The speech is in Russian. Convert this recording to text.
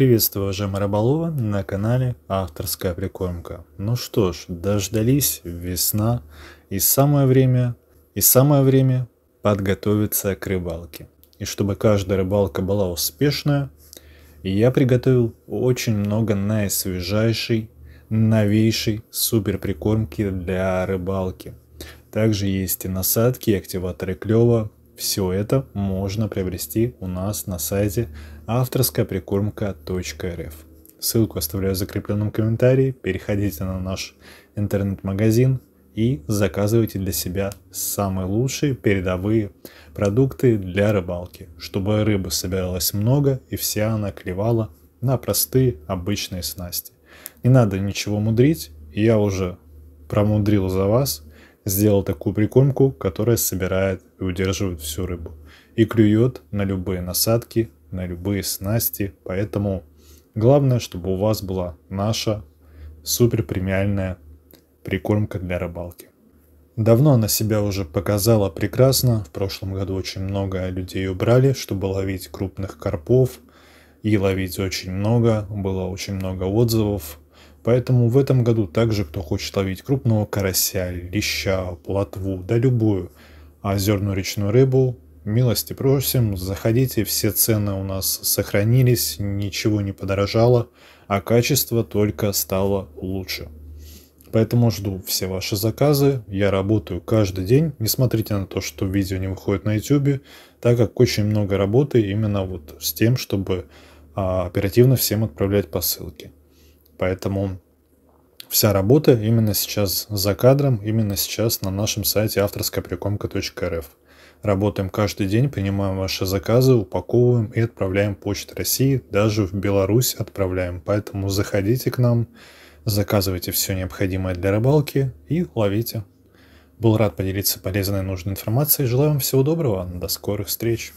Приветствую, уважаемые рыболова, на канале Авторская Прикормка. Ну что ж, дождались весна и самое время, и самое время подготовиться к рыбалке. И чтобы каждая рыбалка была успешная, я приготовил очень много наисвежайшей, новейшей супер прикормки для рыбалки. Также есть и насадки, и активаторы клёва, все это можно приобрести у нас на сайте авторскаяприкормка.рф. Ссылку оставляю в закрепленном комментарии. Переходите на наш интернет-магазин и заказывайте для себя самые лучшие передовые продукты для рыбалки, чтобы рыбы собиралось много и вся она клевала на простые обычные снасти. Не надо ничего мудрить, я уже промудрил за вас, сделал такую прикормку, которая собирает и удерживает всю рыбу. И клюет на любые насадки, на любые снасти, поэтому главное, чтобы у вас была наша супер премиальная прикормка для рыбалки. Давно она себя уже показала прекрасно. В прошлом году очень много людей убрали, чтобы ловить крупных карпов. И ловить очень много. Было очень много отзывов. Поэтому в этом году также, кто хочет ловить крупного карася, леща, плотву, да любую озерную речную рыбу, милости просим, заходите, все цены у нас сохранились, ничего не подорожало, а качество только стало лучше. Поэтому жду все ваши заказы, я работаю каждый день, не смотрите на то, что видео не выходит на YouTube, так как очень много работы именно вот с тем, чтобы а, оперативно всем отправлять посылки. Поэтому вся работа именно сейчас за кадром, именно сейчас на нашем сайте авторскоприкомка.рф. Работаем каждый день, принимаем ваши заказы, упаковываем и отправляем почту России, даже в Беларусь отправляем. Поэтому заходите к нам, заказывайте все необходимое для рыбалки и ловите. Был рад поделиться полезной и нужной информацией. Желаю вам всего доброго. До скорых встреч.